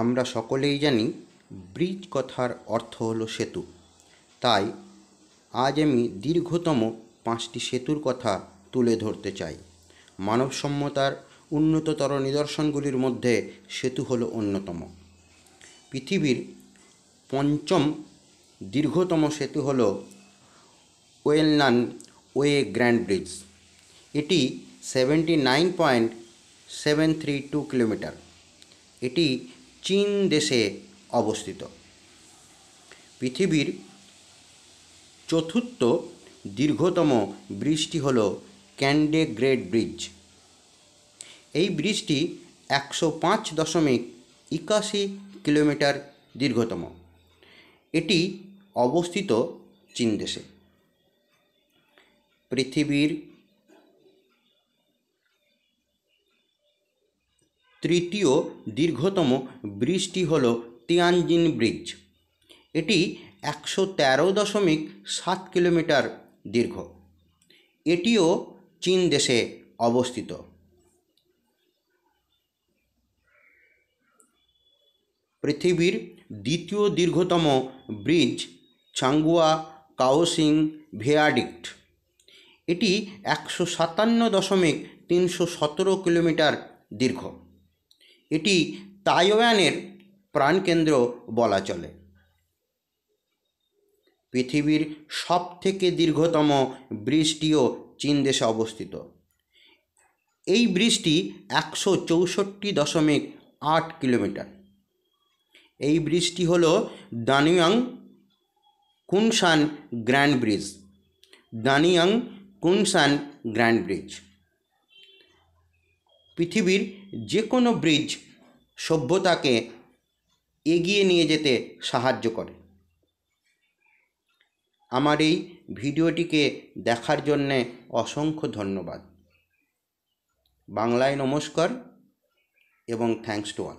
আমরা সকলেই জানি ব্রিজ কথার অর্থ হলো সেতু তাই আজ আমি দীর্ঘতম পাঁচটি সেতুর কথা তুলে ধরতে চাই মানব সম্মতার উন্নততর নিদর্শনগুলির মধ্যে সেতু হলো অন্যতম পৃথিবীর পঞ্চম দীর্ঘতম সেতু হল ওয়েলনান ওয়ে গ্র্যান্ড ব্রিজ এটি seventy nine point seven three two kilometre এটি চীন দেশে অবস্থিত পৃথিবীর চতুর্থ দীর্ঘতম ব্রিজটি হল ক্যান্ডে গ্রেট ব্রিজ এই ব্রিজটি একশো পাঁচ দশমিক একাশি কিলোমিটার দীর্ঘতম এটি অবস্থিত চীন দেশে পৃথিবীর তৃতীয় দীর্ঘতম ব্রিজটি হল তিয়ানজিন ব্রিজ এটি একশো তেরো দশমিক সাত কিলোমিটার দীর্ঘ এটিও চীন দেশে অবস্থিত পৃথিবীর দ্বিতীয় দীর্ঘতম ব্রিজ ছাঙ্গুয়া কাওসিং ভেয়াডিক্ট এটি একশো সাতান্ন দশমিক তিনশো সতেরো কিলোমিটার দীর্ঘ এটি তাইওয়ানের প্রাণকেন্দ্র বলা চলে পৃথিবীর সবথেকে দীর্ঘতম ব্রিজটিও চীন দেশে অবস্থিত এই ব্রিজটি একশো চৌষট্টি দশমিক আট কিলোমিটার এই ব্রিজটি হল Danyang Kunshan grand bridge Danyang Kunshan grand bridge পৃথিবীর যে কোনো ব্রিজ সভ্যতাকে এগিয়ে নিয়ে যেতে সাহায্য করে আমার এই ভিডিওটিকে দেখার জন্যে অসংখ্য ধন্যবাদ বাংলায় নমস্কার এবং থ্যাংকস টু অল